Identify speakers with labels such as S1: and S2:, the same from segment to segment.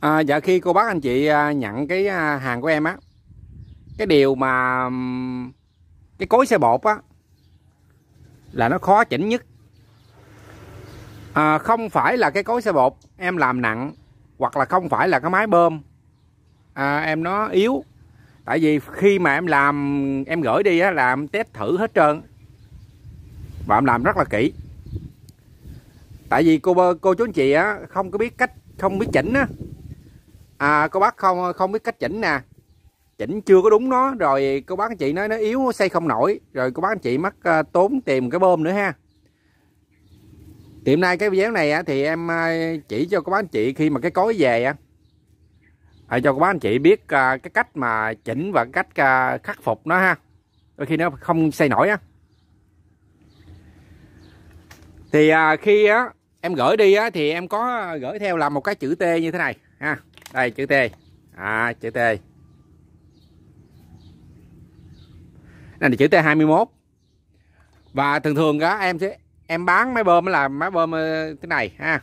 S1: À, dạ khi cô bác anh chị à, nhận cái à, hàng của em á cái điều mà cái cối xe bột á là nó khó chỉnh nhất à, không phải là cái cối xe bột em làm nặng hoặc là không phải là cái máy bơm à, em nó yếu tại vì khi mà em làm em gửi đi á, là test thử hết trơn và em làm rất là kỹ tại vì cô cô chú anh chị á, không có biết cách không biết chỉnh á à, cô bác không không biết cách chỉnh nè chỉnh chưa có đúng nó rồi cô bác anh chị nói nó yếu xây không nổi rồi cô bác anh chị mắc ờ, tốn tìm cái bơm nữa ha thì hôm nay cái video này thì em ờ, chỉ cho cô bác anh chị khi mà cái cối về á à, cho cô bác anh chị biết cái cách mà chỉnh và cách khắc phục nó ha đôi khi nó không xây nổi á thì khi á em gửi đi á, thì em có gửi theo là một cái chữ T như thế này ha đây chữ T à, chữ T này là chữ T 21 và thường thường á em sẽ em bán máy bơm là máy bơm thế này ha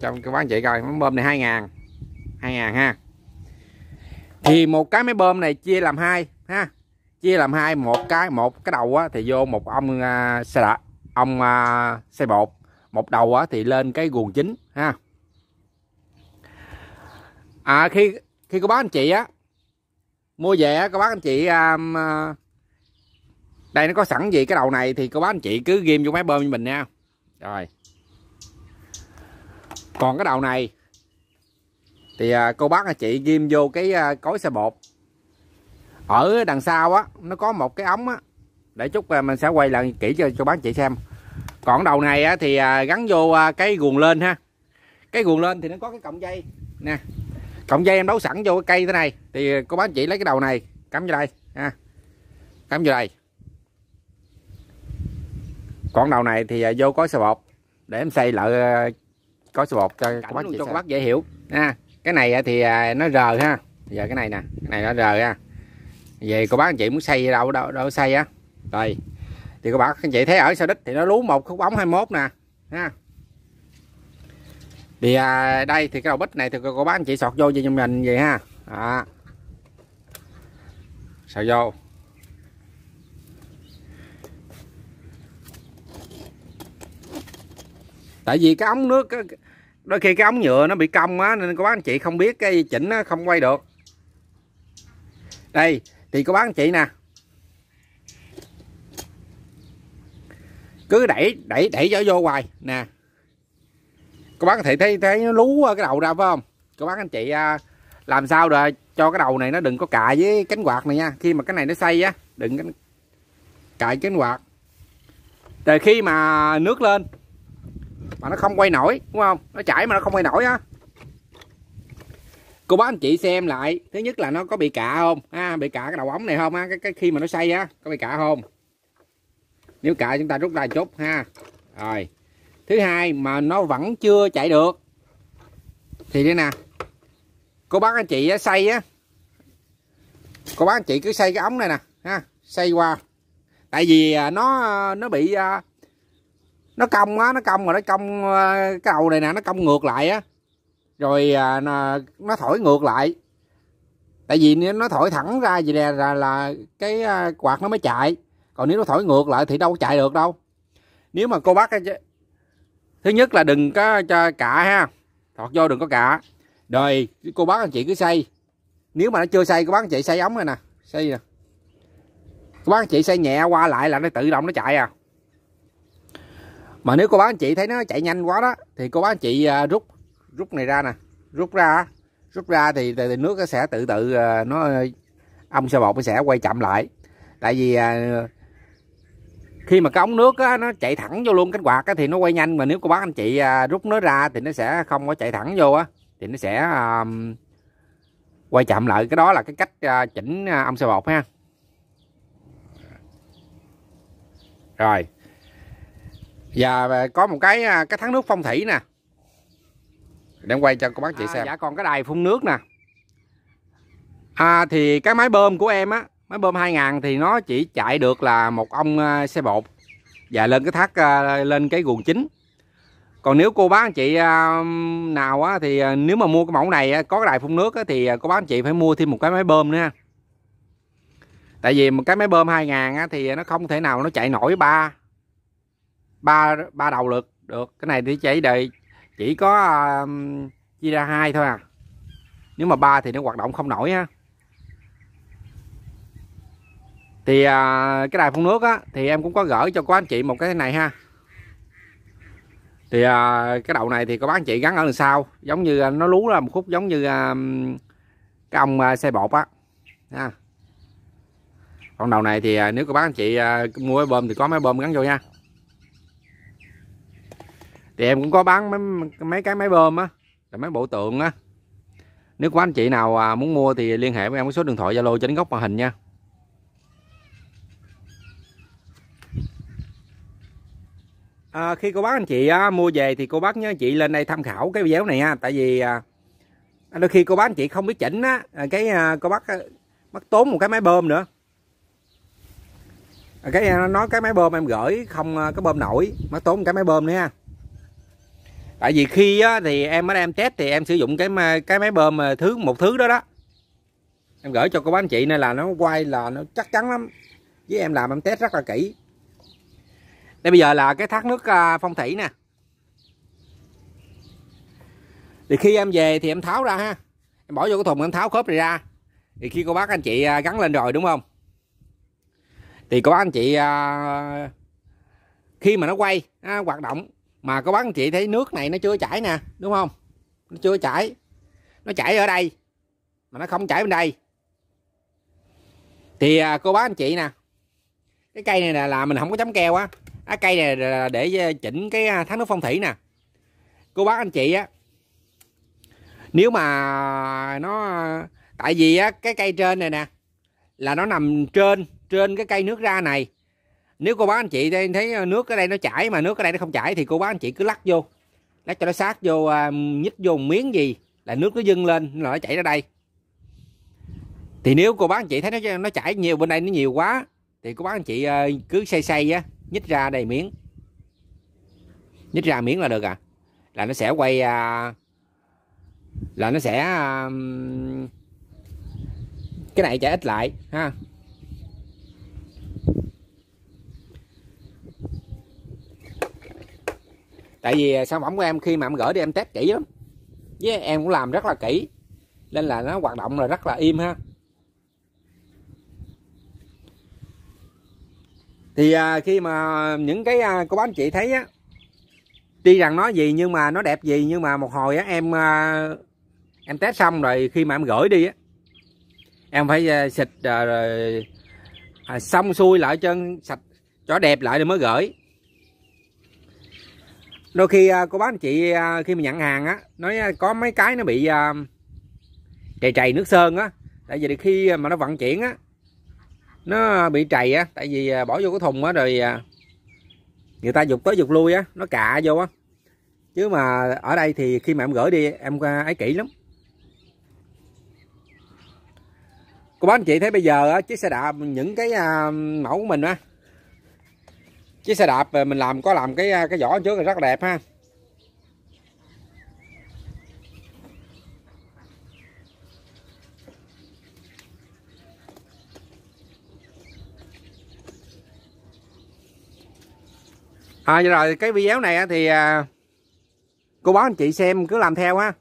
S1: trong cái bán chị coi máy bơm này 2 ngàn 2 ngàn ha thì một cái máy bơm này chia làm hai ha chia làm hai một cái một cái đầu á, thì vô một ông à, xe đạp ông à, xe bột một đầu á, thì lên cái guồng chính ha à, khi khi cô bác anh chị á mua về á, cô bác anh chị um, à, đây nó có sẵn gì cái đầu này thì cô bác anh chị cứ ghim vô máy bơm cho mình nha rồi còn cái đầu này thì à, cô bác anh chị ghim vô cái à, cối xe bột ở đằng sau á nó có một cái ống á để chút mình sẽ quay lại kỹ cho cho bác chị xem còn đầu này á, thì à, gắn vô à, cái guồng lên ha cái guồng lên thì nó có cái cọng dây nè cọng dây em đấu sẵn vô cái cây thế này thì cô bác chị lấy cái đầu này cắm vô đây ha cắm vô đây còn đầu này thì à, vô có sợi bột để em xây lại có sợi bột cho cô bác bác dễ hiểu ha cái này thì nó rờ ha giờ cái này nè cái này nó rờ ha về cô bác anh chị muốn xây đâu đâu, đâu xây á rồi thì các bạn anh chị thấy ở sao đít thì nó lú một khúc ống 21 nè ha thì à, đây thì cái đầu bít này thì cô bán chị sọt vô cho mình vậy ha đó. sọt vô tại vì cái ống nước đôi khi cái ống nhựa nó bị cong á nên cô bác anh chị không biết cái chỉnh nó không quay được đây thì cô bác anh chị nè cứ đẩy đẩy đẩy gió vô hoài nè các bác có thể thấy thấy nó lú cái đầu ra phải không các bác anh chị à, làm sao rồi cho cái đầu này nó đừng có cài với cánh quạt này nha khi mà cái này nó xây á đừng cài cánh quạt từ khi mà nước lên mà nó không quay nổi đúng không nó chảy mà nó không quay nổi á cô bác anh chị xem lại thứ nhất là nó có bị cạ không ha à, bị cạ cái đầu ống này không á cái, cái khi mà nó xây á có bị cạ không nếu cả chúng ta rút ra chút ha rồi thứ hai mà nó vẫn chưa chạy được thì thế nè cô bác anh chị xây á cô bác anh chị cứ xây cái ống này nè ha xây qua tại vì à, nó nó bị à, nó cong á nó cong rồi nó cong à, cái đầu này nè nó cong ngược lại á rồi nó thổi ngược lại tại vì nó thổi thẳng ra gì nè là, là cái quạt nó mới chạy còn nếu nó thổi ngược lại thì đâu có chạy được đâu nếu mà cô bác thứ nhất là đừng có cho cả ha thọt vô đừng có cả rồi cô bác anh chị cứ xây nếu mà nó chưa xây cô bác anh chị xây ống này nè xây nè cô bác anh chị xây nhẹ qua lại là nó tự động nó chạy à mà nếu cô bác anh chị thấy nó chạy nhanh quá đó thì cô bác anh chị à, rút rút này ra nè rút ra rút ra thì, thì, thì nước nó sẽ tự tự à, nó ông à, xe bột nó sẽ quay chậm lại tại vì khi mà cái ống nước á, nó chạy thẳng vô luôn cánh quạt á, thì nó quay nhanh mà nếu cô bác anh chị à, rút nó ra thì nó sẽ không có chạy thẳng vô á thì nó sẽ à, quay chậm lại cái đó là cái cách à, chỉnh à, ông xe bột ha rồi và có một cái à, cái thắng nước phong thủy nè để quay cho cô bác chị à, xem dạ còn cái đài phun nước nè à, thì cái máy bơm của em á máy bơm 2.000 thì nó chỉ chạy được là một ông ờ, xe bột và lên cái thác ờ, lên cái guồng chính còn nếu cô bác anh chị ờ, nào á, thì nếu mà mua cái mẫu này có cái đài phun nước á, thì cô bác anh chị phải mua thêm một cái máy bơm nữa tại vì một cái máy bơm 2000 á, thì nó không thể nào nó chạy nổi ba ba ba đầu lực được cái này thì chạy đời chỉ có chia ra hai thôi à nếu mà ba thì nó hoạt động không nổi ha thì à, cái đài phun nước á thì em cũng có gửi cho cô anh chị một cái này ha thì à, cái đầu này thì có bán chị gắn ở đằng sau giống như à, nó lú là một khúc giống như à, cái ông à, xe bột á ha còn đầu này thì à, nếu có bán chị à, mua cái bơm thì có máy bơm gắn vô nha thì em cũng có bán mấy, mấy cái máy bơm á là mấy bộ tượng á nếu có anh chị nào à, muốn mua thì liên hệ với em với số điện thoại zalo trên góc màn hình nha à, khi cô bác anh chị á, mua về thì cô bác nhớ chị lên đây tham khảo cái video này nha, tại vì à, à, đôi khi cô bác anh chị không biết chỉnh á à, cái à, cô bác mất à, tốn một cái máy bơm nữa à, cái nói cái máy bơm em gửi không có bơm nổi mất tốn một cái máy bơm nữa ha tại vì khi á, thì em mới em test thì em sử dụng cái cái máy bơm thứ một thứ đó đó em gửi cho cô bác anh chị nên là nó quay là nó chắc chắn lắm với em làm em test rất là kỹ đây bây giờ là cái thác nước à, phong thủy nè thì khi em về thì em tháo ra ha em bỏ vô cái thùng em tháo khớp này ra thì khi cô bác anh chị à, gắn lên rồi đúng không thì cô bác anh chị à, khi mà nó quay nó hoạt động mà cô bác anh chị thấy nước này nó chưa chảy nè đúng không nó chưa chảy nó chảy ở đây mà nó không chảy bên đây thì cô bác anh chị nè cái cây này nè là mình không có chấm keo á cái cây này là để ờ, chỉnh cái ờ, thắng nước phong thủy nè cô bác anh chị á nếu mà nó ờ, tại vì á cái cây trên này nè là nó nằm trên trên cái cây nước ra này nếu cô bác anh chị thấy nước ở đây nó chảy mà nước ở đây nó không chảy thì cô bác anh chị cứ lắc vô lắc cho nó sát vô nhích vô miếng gì là nước nó dâng lên là nó chảy ra đây thì nếu cô bác anh chị thấy nó nó chảy nhiều bên đây nó nhiều quá thì cô bác anh chị cứ xây xây á nhích ra đây miếng nhích ra miếng là được à là nó sẽ quay à, là nó sẽ à, cái này chạy ít lại ha tại vì à, sản phẩm của em khi mà em gửi đi em test kỹ lắm với em cũng làm rất là kỹ nên là nó hoạt động là rất là im ha thì à, khi mà những cái à, cô bác anh chị thấy á tuy rằng nó gì nhưng mà nó đẹp gì nhưng mà một hồi á em à, em test xong rồi khi mà em gửi đi á em phải à, xịt à, rồi à, xong xuôi lại chân sạch cho đẹp lại rồi mới gửi đôi khi à, cô bác anh chị à, khi mà nhận hàng á nói à, có mấy cái nó bị à, trầy trầy nước sơn á tại vì khi mà nó vận chuyển á nó bị trầy á tại vì à, bỏ vô cái thùng á rồi à, người ta dục tới dục lui á nó cạ vô á chứ mà ở đây thì khi mà em gửi đi em à, ấy kỹ lắm cô bác anh chị thấy bây giờ á chiếc xe đạp những cái mẫu của mình á chiếc xe đạp mình làm có làm cái cái vỏ trước là rất là đẹp ha à, rồi cái video này thì à, cô báo anh chị xem cứ làm theo ha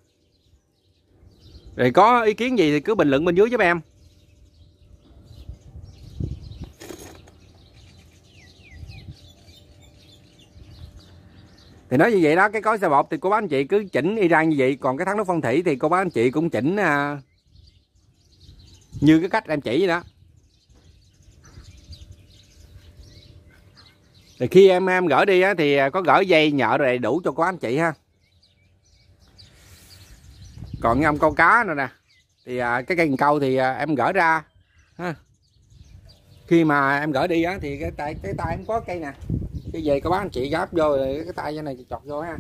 S1: rồi có ý kiến gì thì cứ bình luận bên dưới giúp em thì nói như vậy đó cái cối xe bột thì cô bác anh chị cứ chỉnh y rang như vậy còn cái thắng nước phong thủy thì cô bác anh chị cũng chỉnh à, như cái cách em chỉ vậy đó thì khi em em gửi đi á, thì à, có gửi dây nhợ đầy đủ cho cô anh chị ha còn ngâm câu cá nữa nè thì à, cái cây câu thì à, em gỡ ra ha. khi mà em gỡ đi á thì cái tay cái tay em có cây nè cái dây các bác anh chị gáp vô rồi cái tay như này chọt vô ha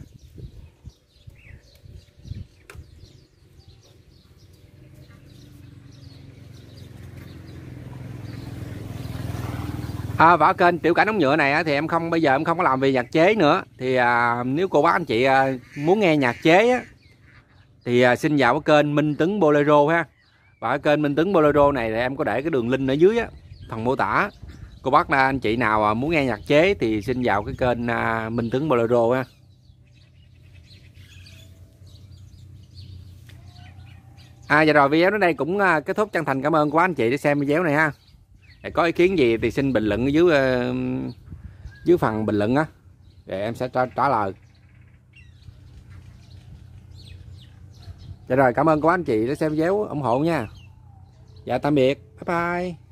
S1: À, vỏ kênh tiểu cảnh ống nhựa này thì em không bây giờ em không có làm về nhạc chế nữa thì à, nếu cô bác anh chị à, muốn nghe nhạc chế á, thì à, xin vào cái kênh Minh Tấn Bolero ha và ở kênh Minh Tấn Bolero này thì em có để cái đường link ở dưới á, phần mô tả cô bác anh chị nào à, muốn nghe nhạc chế thì xin vào cái kênh à, Minh Tấn Bolero ha À dạ rồi video đến đây cũng à, kết thúc chân thành cảm ơn của anh chị đã xem video này ha có ý kiến gì thì xin bình luận ở dưới ờ, dưới phần bình luận á để em sẽ trả, trả lời Dạ rồi cảm ơn các anh chị đã xem video ủng hộ nha Dạ tạm biệt bye bye